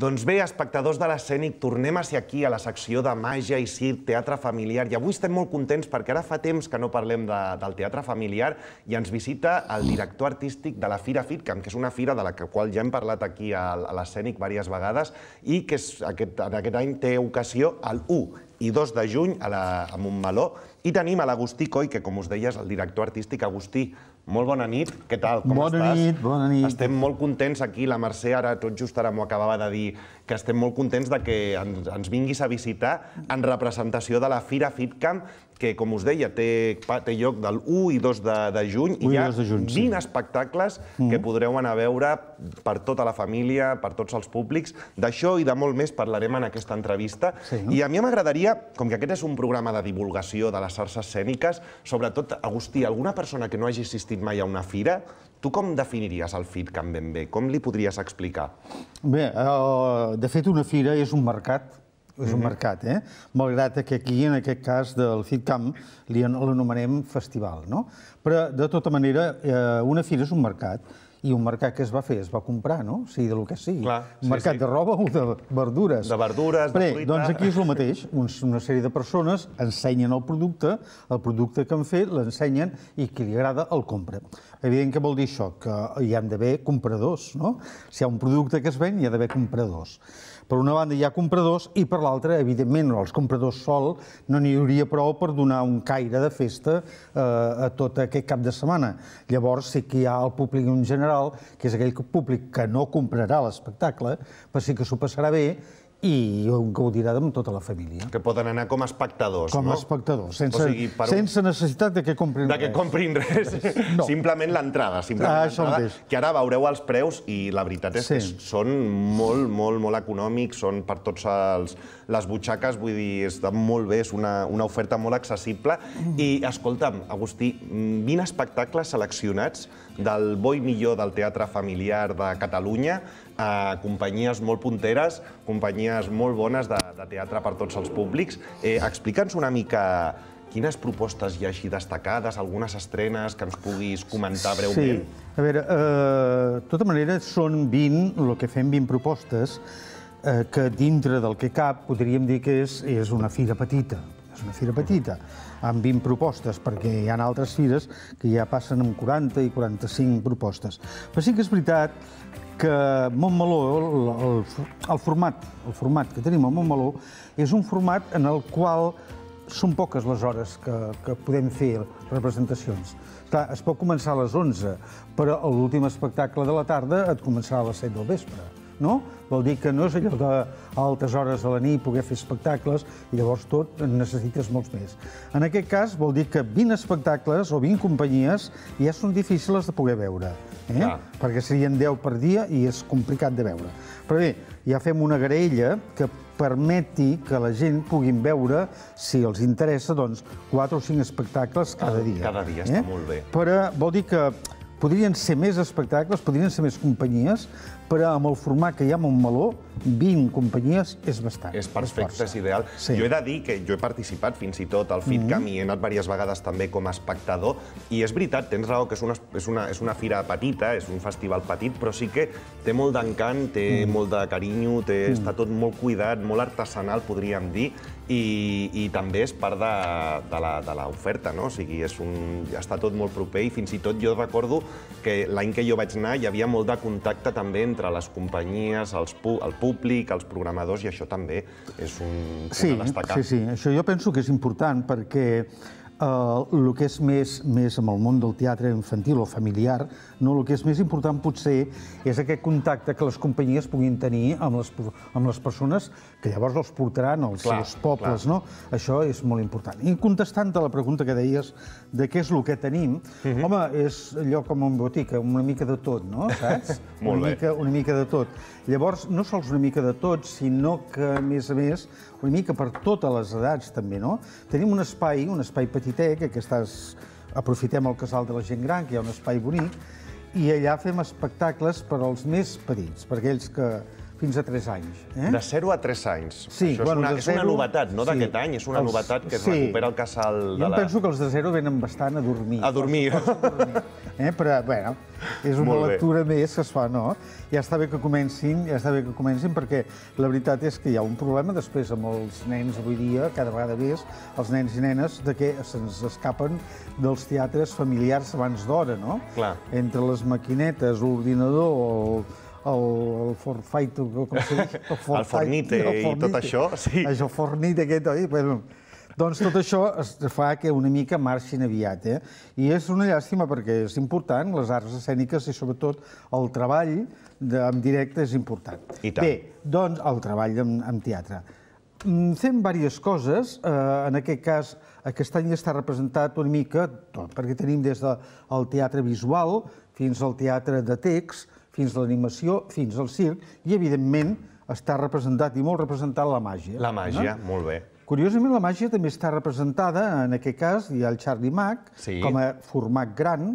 Doncs bé, espectadors de l'escènic, tornem a ser aquí, a la secció de màgia i circ, teatre familiar. I avui estem molt contents perquè ara fa temps que no parlem de, del teatre familiar i ens visita el director artístic de la Fira Fitcam, que és una fira de la qual ja hem parlat aquí a, a l'escènic diverses vegades i que és, aquest, en aquest any té ocasió el 1 i 2 de juny a, la, a Montmeló. I tenim a l'Agustí Coi, que com us deia és el director artístic. Agustí, molt bona nit, què tal, com bona estàs? Bona nit, bona nit. Estem molt contents aquí, la Mercè ara tot just ara m'ho acabava de dir, que estem molt contents de que ens, ens vinguis a visitar en representació de la Fira FitCamp, que, com us deia, té, té lloc del 1 i 2 de, de juny, i hi ha de juny, 20 sí. espectacles mm. que podreu anar a veure per tota la família, per tots els públics. D'això i de molt més parlarem en aquesta entrevista. Sí, no? I a mi m'agradaria, com que aquest és un programa de divulgació de les arts escèniques, sobretot, Agustí, alguna persona que no hagi assistit assistit mai a una fira, tu com definiries el FIRCAM ben bé? Com li podries explicar? Bé, uh, de fet, una fira és un mercat, és mm -hmm. un mhm. mercat, eh? Malgrat que aquí, en aquest cas del Camp, l'anomenem festival, no? Però, de tota manera, eh, una fira és un mercat i un mercat que es va fer, es va comprar, no? Sí, del que sigui. Clar, sí, un mercat sí. de roba o de verdures. De verdures, Bé, de fruita... Doncs aquí és el mateix. Uns, una sèrie de persones ensenyen el producte, el producte que han fet l'ensenyen i qui li agrada el compra. Evident que vol dir això, que hi han d'haver compradors, no? Si hi ha un producte que es ven, hi ha d'haver compradors. Per una banda hi ha compradors i per l'altra, evidentment, els compradors sol no n'hi hauria prou per donar un caire de festa eh, a tot aquest cap de setmana. Llavors sí que hi ha el públic en general, que és aquell públic que no comprarà l'espectacle, però sí que s'ho passarà bé i gaudirà amb tota la família. Que poden anar com a espectadors, com a no? Com a espectadors, sense, o sigui, per sense necessitat de que comprin de res. que comprin res. No. Simplement l'entrada, simplement ah, que ara veureu els preus i la veritat és sí. que són molt, molt, molt econòmics, són per tots els, les butxaques, vull dir, està molt bé, és una, una oferta molt accessible. Mm. I, escolta'm, Agustí, 20 mm, espectacles seleccionats del bo i millor del teatre familiar de Catalunya a companyies molt punteres, companyies molt bones de, de teatre per tots els públics. Eh, Explica'ns una mica quines propostes hi ha destacades, algunes estrenes que ens puguis comentar breument. Sí, a veure, eh, de tota manera són 20, el que fem 20 propostes, eh, que dintre del que cap podríem dir que és, és una fira petita és una fira petita, amb 20 propostes, perquè hi ha altres fires que ja passen amb 40 i 45 propostes. Però sí que és veritat que Montmeló, el, el, el, format, el format que tenim a Montmeló, és un format en el qual són poques les hores que, que podem fer representacions. Clar, es pot començar a les 11, però l'últim espectacle de la tarda et començarà a les 7 del vespre no? Vol dir que no és allò d'altes hores de la nit poder fer espectacles i llavors tot necessites molts més. En aquest cas vol dir que 20 espectacles o 20 companyies ja són difícils de poder veure, eh? Ah. perquè serien 10 per dia i és complicat de veure. Però bé, ja fem una graella que permeti que la gent puguin veure, si els interessa, doncs, 4 o 5 espectacles cada dia. Cada dia, eh? està molt bé. Però vol dir que podrien ser més espectacles, podrien ser més companyies, però amb el format que hi ha amb un meló, 20 companyies és bastant. És perfecte, és, és ideal. Sí. Jo he de dir que jo he participat fins i tot al FitCam mm -hmm. i he anat diverses vegades també com a espectador i és veritat, tens raó que és una, és una, és una fira petita, és un festival petit, però sí que té molt d'encant, té mm. molt de carinyo, té, mm. està tot molt cuidat, molt artesanal, podríem dir, i, i també és part de, de l'oferta, no? O sigui, és un, està tot molt proper i fins i tot jo recordo que l'any que jo vaig anar hi havia molt de contacte també entre les companyies, els, el públic, els programadors, i això també és un punt sí, a destacar. Sí, sí, això jo penso que és important perquè el eh, que és més, més amb el món del teatre infantil o familiar, no? el que és més important potser és aquest contacte que les companyies puguin tenir amb les, amb les persones que llavors els portaran als clar, seus pobles. Clar. No? Això és molt important. I contestant a la pregunta que deies de què és el que tenim, uh mhm. -huh. home, és allò com un botica, una mica de tot, no? Saps? una, mica, una mica de tot. Llavors, no sols una mica de tot, sinó que, a més a més, una mica per totes les edats, també, no? Tenim un espai, un espai petitet, que estàs... aprofitem el casal de la gent gran, que hi ha un espai bonic, i allà fem espectacles per als més petits, per aquells que fins a 3 anys. Eh? De 0 a 3 anys. Sí, Això bueno, és, una, és una novetat, no d'aquest any, és una els... novetat que es sí. recupera el casal de la... Jo penso que els de 0 venen bastant a dormir. A dormir. eh? Però, bueno, és una lectura més que es fa, no? Ja està bé que comencin, ja està bé que comencin, perquè la veritat és que hi ha un problema després amb els nens avui dia, cada vegada més, els nens i nenes, de que se'ns escapen dels teatres familiars abans d'hora, no? Clar. Entre les maquinetes, l'ordinador, el el, el Fortnite, com se diu? El, Fortnite, el Fornite el Fornite. i tot això. Sí. Això, el Fornite aquest, oi? Bueno, doncs tot això es fa que una mica marxin aviat, eh? I és una llàstima perquè és important, les arts escèniques i sobretot el treball de, en directe és important. I tant. Bé, doncs el treball en, en teatre. Mm, fem diverses coses, eh, en aquest cas aquest any està representat una mica tot, perquè tenim des del de, teatre visual fins al teatre de text, fins a l'animació, fins al circ, i, evidentment, està representat i molt representat la màgia. La màgia, no? molt bé. Curiosament, la màgia també està representada, en aquest cas, hi ha el Charlie Mack, sí. com a format gran,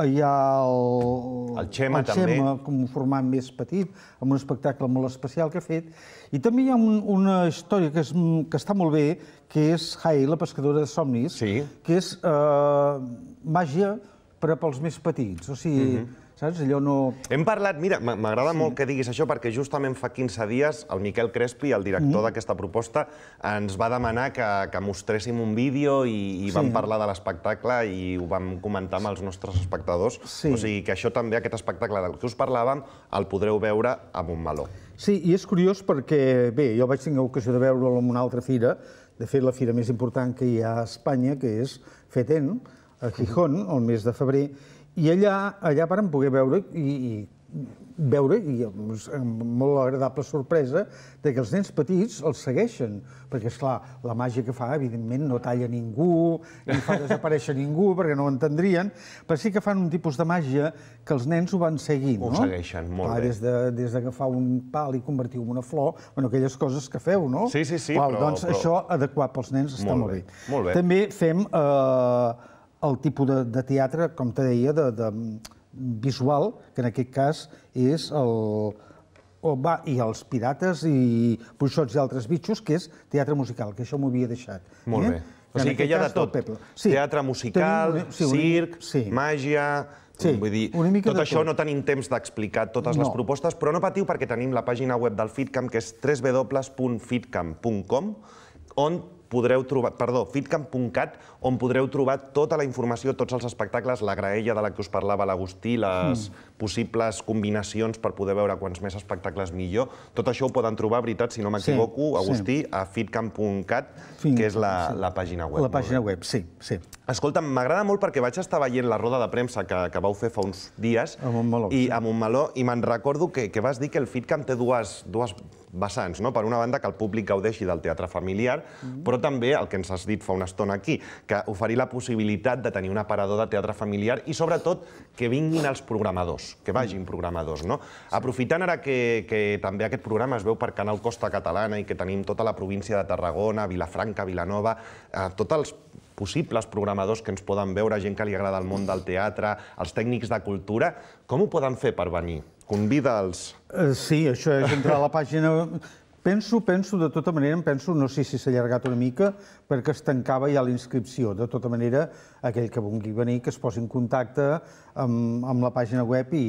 hi ha el, el Xema, el Xema també. com un format més petit, amb un espectacle molt especial que ha fet. I també hi ha un, una història que, és, que està molt bé, que és Hai, la pescadora de somnis, sí. que és eh, màgia per als pels més petits. O sigui, uh mhm. -huh saps? Allò no... Hem parlat, mira, m'agrada sí. molt que diguis això, perquè justament fa 15 dies el Miquel Crespi, el director mm. d'aquesta proposta, ens va demanar que, que mostréssim un vídeo i, i sí. vam parlar de l'espectacle i ho vam comentar amb els nostres espectadors. Sí. O sigui que això també, aquest espectacle del que us parlàvem, el podreu veure a Montmeló. Sí, i és curiós perquè, bé, jo vaig tenir ocasió de veure'l en una altra fira, de fet, la fira més important que hi ha a Espanya, que és FETEN, a Gijón, el mes de febrer, i allà, allà vàrem poder veure, i, i veure, i amb molt agradable sorpresa, de que els nens petits els segueixen, perquè, és clar la màgia que fa, evidentment, no talla ningú, ni fa desaparèixer ningú, perquè no ho entendrien, però sí que fan un tipus de màgia que els nens ho van seguint, ho no? segueixen, molt clar, bé. Des de, des fa un pal i convertir-ho en una flor, bueno, aquelles coses que feu, no? Sí, sí, sí, Val, però... Doncs però... això, adequat pels nens, està molt, molt bé. bé. Molt bé. També fem... Eh, el tipus de, de teatre, com te deia, de, de visual, que en aquest cas és el, o va, i els pirates i puixots i altres bitxos, que és teatre musical, que això m'ho havia deixat. Eh? Molt eh? bé. O sigui que hi ha de tot. Sí. Teatre musical, Tenim, sí, circ, sí. màgia... Sí, Vull dir, tot això tot. no tenim temps d'explicar totes no. les propostes, però no patiu perquè tenim la pàgina web del FitCamp, que és www.fitcamp.com, on podreu trobar, perdó, fitcamp.cat, on podreu trobar tota la informació, tots els espectacles, la graella de la que us parlava l'Agustí, les mm. possibles combinacions per poder veure quants més espectacles millor. Tot això ho poden trobar, veritat, si no m'equivoco, sí, Agustí, sí. a fitcamp.cat, que és la, sí. la pàgina web. La pàgina web, sí, sí. Escolta, m'agrada molt perquè vaig estar veient la roda de premsa que, que vau fer fa uns dies a Montmeló, i, sí. a Montmeló, i me'n recordo que, que vas dir que el FitCamp té dues, dues vessants. No? Per una banda, que el públic gaudeixi del teatre familiar, mm. però també el que ens has dit fa una estona aquí, que oferir la possibilitat de tenir un aparador de teatre familiar i, sobretot, que vinguin els programadors, que mm. vagin programadors. No? Sí. Aprofitant ara que, que també aquest programa es veu per Canal Costa Catalana i que tenim tota la província de Tarragona, Vilafranca, Vilanova, eh, tots els possibles programadors que ens poden veure, gent que li agrada el món del teatre, els tècnics de cultura, com ho poden fer per venir? Convida'ls. Eh, sí, això és entrar a la pàgina... Penso, penso, de tota manera, penso, no sé si s'ha allargat una mica, perquè es tancava ja la inscripció. De tota manera, aquell que vulgui venir, que es posi en contacte amb, amb la pàgina web i,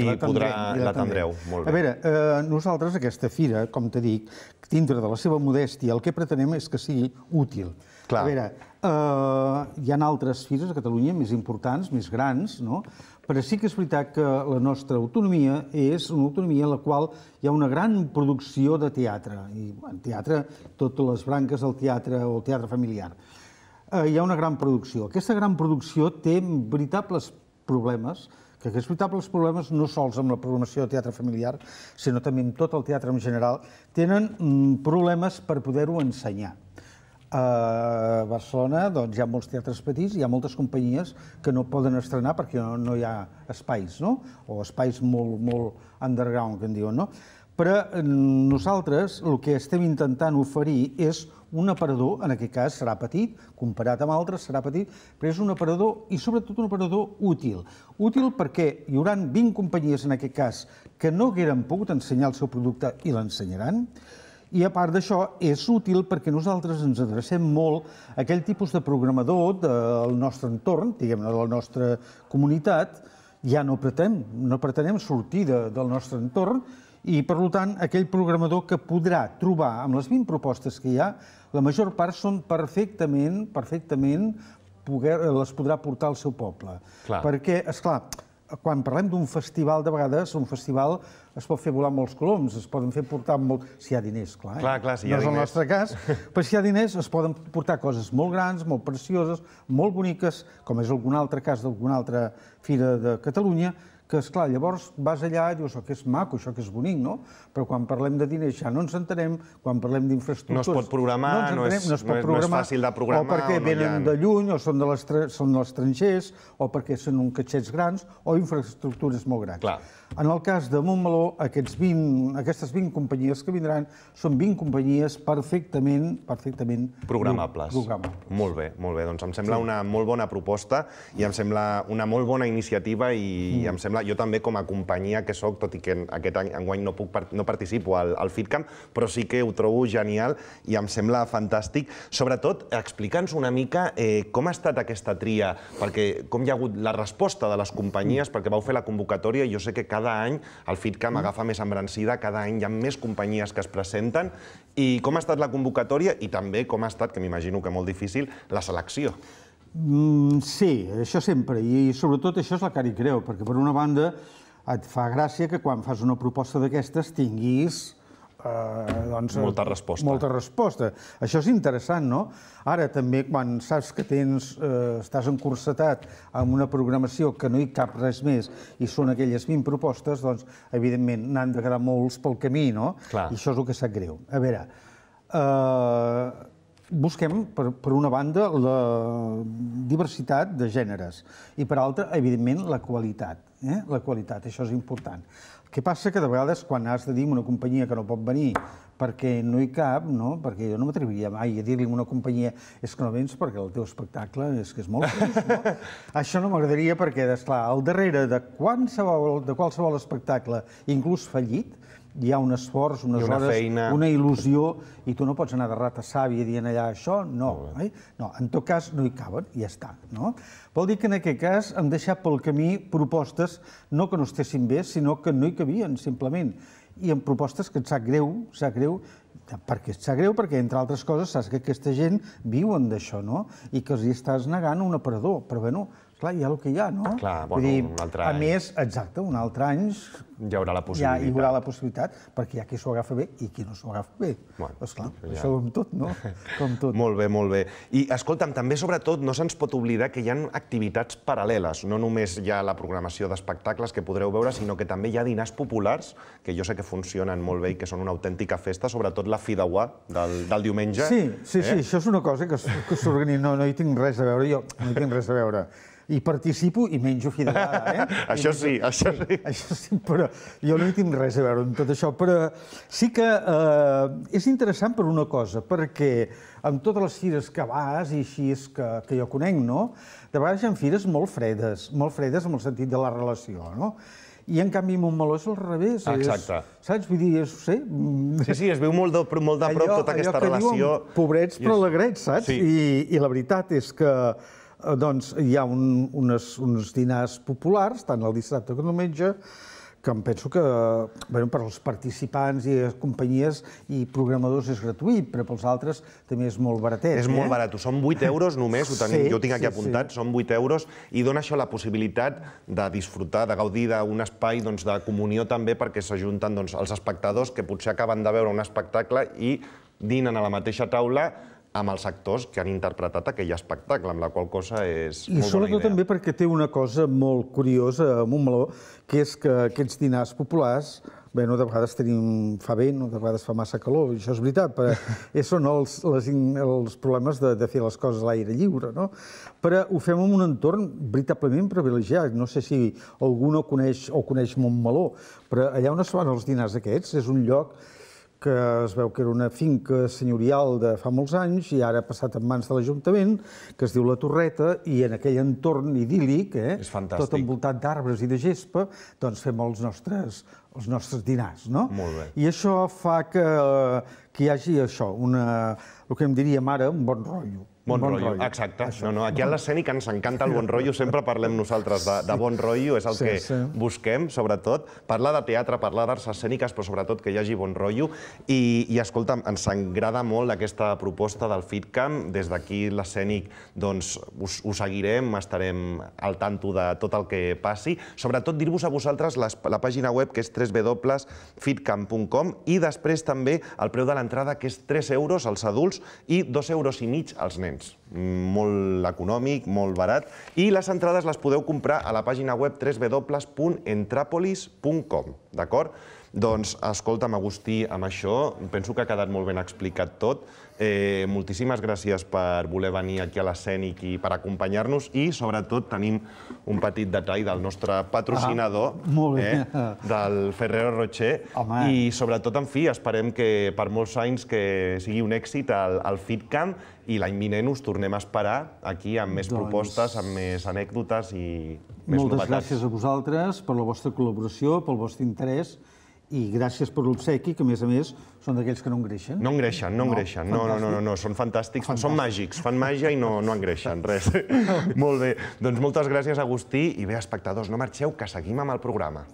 I, la podrà, i l'atendreu. Molt bé. A veure, eh, nosaltres aquesta fira, com t'he dit, dintre de la seva modèstia, el que pretenem és que sigui útil. Clar. A veure, eh, hi ha altres fires a Catalunya més importants, més grans, no? però sí que és veritat que la nostra autonomia és una autonomia en la qual hi ha una gran producció de teatre, i en teatre, totes les branques del teatre o el teatre familiar. Eh, hi ha una gran producció. Aquesta gran producció té veritables problemes, que aquests veritables problemes, no sols amb la programació de teatre familiar, sinó també amb tot el teatre en general, tenen mm, problemes per poder-ho ensenyar. A Barcelona doncs, hi ha molts teatres petits, hi ha moltes companyies que no poden estrenar perquè no, no hi ha espais, no? o espais molt, molt underground, que en diuen. No? Però eh, nosaltres el que estem intentant oferir és un aparador, en aquest cas serà petit, comparat amb altres serà petit, però és un aparador i sobretot un aparador útil. Útil perquè hi haurà 20 companyies en aquest cas que no hagueren pogut ensenyar el seu producte i l'ensenyaran, i a part d'això, és útil perquè nosaltres ens adrecem molt a aquell tipus de programador del nostre entorn, diguem-ne, de la nostra comunitat, ja no pretenem, no pretenem sortir de, del nostre entorn i, per tant, aquell programador que podrà trobar amb les 20 propostes que hi ha, la major part són perfectament, perfectament, poder, les podrà portar al seu poble. Clar. Perquè, és clar, quan parlem d'un festival, de vegades un festival es pot fer volar molts coloms, es poden fer portar molt... Si hi ha diners, clar. Eh? clar, clar si no diners. és el nostre cas, però si hi ha diners es poden portar coses molt grans, molt precioses, molt boniques, com és algun altre cas d'alguna altra fira de Catalunya, que, és clar llavors vas allà i dius, oh, que és maco, això que és bonic, no? Però quan parlem de diners ja no ens entenem, quan parlem d'infraestructures... No es pot programar, no, entenem, no, és, no, es pot programar, no és fàcil de programar... O perquè o no venen ha... de lluny, o són de les, són dels estrangers, o perquè són un catxets grans, o infraestructures molt grans. Clar. En el cas de Montmeló, aquests 20, aquestes 20 companyies que vindran són 20 companyies perfectament, perfectament programables. programables. Molt bé, molt bé. Doncs em sembla sí. una molt bona proposta i em sembla una molt bona iniciativa i, mm. i em sembla sembla, jo també com a companyia que sóc, tot i que aquest any, enguany no, puc, no participo al, al FitCamp, però sí que ho trobo genial i em sembla fantàstic. Sobretot, explica'ns una mica eh, com ha estat aquesta tria, perquè com hi ha hagut la resposta de les companyies, perquè vau fer la convocatòria i jo sé que cada any el FitCamp mm. agafa més embrancida, cada any hi ha més companyies que es presenten, i com ha estat la convocatòria i també com ha estat, que m'imagino que molt difícil, la selecció. Mm, sí, això sempre, i sobretot això és la cara i creu, perquè per una banda et fa gràcia que quan fas una proposta d'aquestes tinguis eh, doncs, molta resposta. Molta resposta. Això és interessant, no? Ara també, quan saps que tens, eh, estàs encursetat amb una programació que no hi cap res més i són aquelles 20 propostes, doncs, evidentment, n'han de quedar molts pel camí, no? Clar. I això és el que sap greu. A veure, eh, busquem, per, per una banda, la diversitat de gèneres i, per altra, evidentment, la qualitat. Eh? La qualitat, això és important. El que passa que de vegades quan has de dir una companyia que no pot venir perquè no hi cap, no? perquè jo no m'atreviria mai a dir-li a una companyia és que no vens perquè el teu espectacle és que és molt trist, no? Això no m'agradaria perquè, esclar, al darrere de qualsevol, de qualsevol espectacle, inclús fallit, hi ha un esforç, unes una hores, feina... una il·lusió, i tu no pots anar de rata sàvia dient allà això, no. Eh? No, en tot cas no hi caben, i ja està. No? Vol dir que en aquest cas hem deixat pel camí propostes no que no estessin bé, sinó que no hi cabien, simplement. I en propostes que et sap greu, sap greu, perquè et sap greu, perquè entre altres coses saps que aquesta gent viuen d'això, no? I que els hi estàs negant un aparador, però bé, bueno, Clar, hi ha el que hi ha, no? Clar, bueno, Vull dir, un altre any. A més, exacte, un altre any... Hi haurà la possibilitat. Ja hi haurà la possibilitat, perquè hi ha qui s'ho agafa bé i qui no s'ho agafa bé. Bueno, pues doncs clar, ja. això com tot, no? Com tot. molt bé, molt bé. I, escolta'm, també, sobretot, no se'ns pot oblidar que hi ha activitats paral·leles. No només hi ha la programació d'espectacles que podreu veure, sinó que també hi ha dinars populars, que jo sé que funcionen molt bé i que són una autèntica festa, sobretot la fideuà del, del diumenge. Sí, sí, eh? sí, això és una cosa que, que no, no hi tinc res a veure, jo no hi tinc res a veure hi participo i menjo fidelada. Eh? això sí, això sí. Això sí, però jo no hi tinc res a veure amb tot això. Però sí que eh, és interessant per una cosa, perquè amb totes les fires que vas i així és que, que jo conec, no? De vegades hi ha fires molt fredes, molt fredes en el sentit de la relació, no? i en canvi Montmeló és al revés. exacte. És, saps? Vull dir, és, sé... Sí, sí, es veu molt de, molt de prop allò, tota aquesta relació. Allò que diuen pobrets però és... alegrets, saps? Sí. I, I la veritat és que Eh, doncs hi ha un, unes, uns dinars populars, tant el dissabte com el diumenge, que em penso que bueno, per als participants i companyies i programadors és gratuït, però pels altres també és molt baratet. És eh? molt barat, són 8 euros només, ho tenim, sí, jo ho tinc aquí sí, apuntat, sí. són 8 euros, i dona això la possibilitat de disfrutar, de gaudir d'un espai doncs, de comunió també, perquè s'ajunten doncs, els espectadors que potser acaben de veure un espectacle i dinen a la mateixa taula amb els actors que han interpretat aquell espectacle, amb la qual cosa és molt I sobretot també perquè té una cosa molt curiosa molt meló, que és que aquests dinars populars Bé, no de vegades tenim, fa vent, de vegades fa massa calor, això és veritat, però són els, les, els problemes de, de fer les coses a l'aire lliure, no? Però ho fem en un entorn veritablement privilegiat, no sé si algú no coneix o coneix Montmeló, però allà on es fan els dinars aquests és un lloc que es veu que era una finca senyorial de fa molts anys i ara ha passat en mans de l'Ajuntament, que es diu La Torreta, i en aquell entorn idíl·lic, eh, tot envoltat d'arbres i de gespa, doncs fem els nostres, els nostres dinars, no? Molt bé. I això fa que, que hi hagi això, una, el que em diríem ara, un bon rotllo. Bon, bon rotllo. rotllo. Exacte. Això. No, no, aquí a l'escènic ens encanta el bon rotllo, sempre parlem nosaltres de, de bon rotllo, és el sí, que sí. busquem, sobretot. Parlar de teatre, parlar d'arts escèniques, però sobretot que hi hagi bon rotllo. I, i escolta, ens agrada molt aquesta proposta del FitCamp. Des d'aquí l'escènic doncs, us, us seguirem, estarem al tanto de tot el que passi. Sobretot dir-vos a vosaltres les, la pàgina web, que és www.fitcamp.com i després també el preu de l'entrada, que és 3 euros als adults i 2 euros i mig als nens moments. Molt econòmic, molt barat. I les entrades les podeu comprar a la pàgina web www.entrapolis.com, d'acord? Doncs, escolta'm, Agustí, amb això penso que ha quedat molt ben explicat tot. Eh, moltíssimes gràcies per voler venir aquí a l'escènic i per acompanyar-nos i, sobretot, tenim un petit detall del nostre patrocinador, ah, eh, del Ferrero Rocher. Home. I, sobretot, en fi, esperem que per molts anys que sigui un èxit al, al FitCamp i l'any vinent us tornem a esperar aquí amb més doncs... propostes, amb més anècdotes i més Moltes novetats. Moltes gràcies a vosaltres per la vostra col·laboració, pel vostre interès i gràcies per l'obsequi, que a més a més són d'aquells que no engreixen. No engreixen, no engreixen, no, no, no, no, no, són fantàstics, Fantàstic. són màgics, fan màgia i no, no engreixen, res. Molt bé, doncs moltes gràcies Agustí i bé, espectadors, no marxeu, que seguim amb el programa.